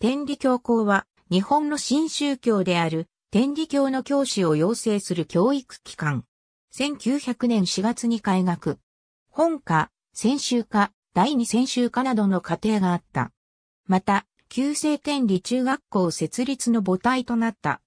天理教皇は、日本の新宗教である、天理教の教師を養成する教育機関。1900年4月に開学。本科、専修科、第二専修科などの課程があった。また、旧制天理中学校設立の母体となった。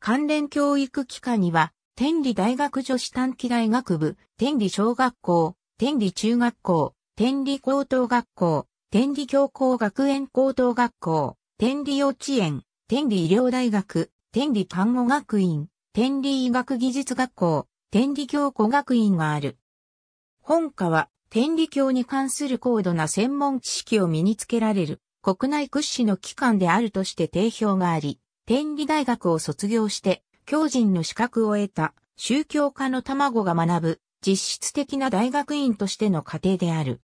関連教育機関には、天理大学女子短期大学部、天理小学校、天理中学校、天理高等学校、天理教工学園高等学校、天理幼稚園、天理医療大学、天理看護学院、天理医学技術学校、天理教工学院がある。本科は、天理教に関する高度な専門知識を身につけられる、国内屈指の機関であるとして定評があり、天理大学を卒業して、教人の資格を得た、宗教家の卵が学ぶ、実質的な大学院としての過程である。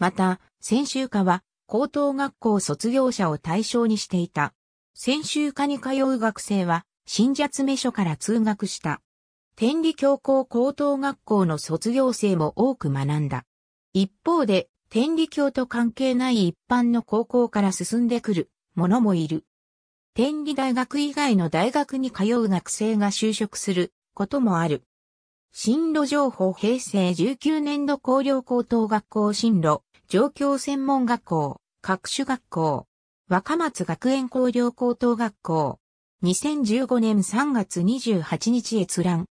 また、専修科は高等学校卒業者を対象にしていた。専修科に通う学生は、新者詰所から通学した。天理教皇高等学校の卒業生も多く学んだ。一方で、天理教と関係ない一般の高校から進んでくる者もいる。天理大学以外の大学に通う学生が就職することもある。進路情報平成19年度高陵高等学校進路状況専門学校、各種学校、若松学園工業高等学校、2015年3月28日閲覧。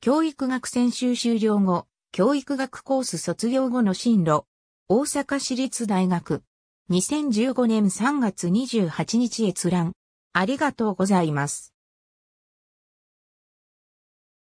教育学専修終了後、教育学コース卒業後の進路、大阪市立大学、2015年3月28日閲覧。ありがとうございます。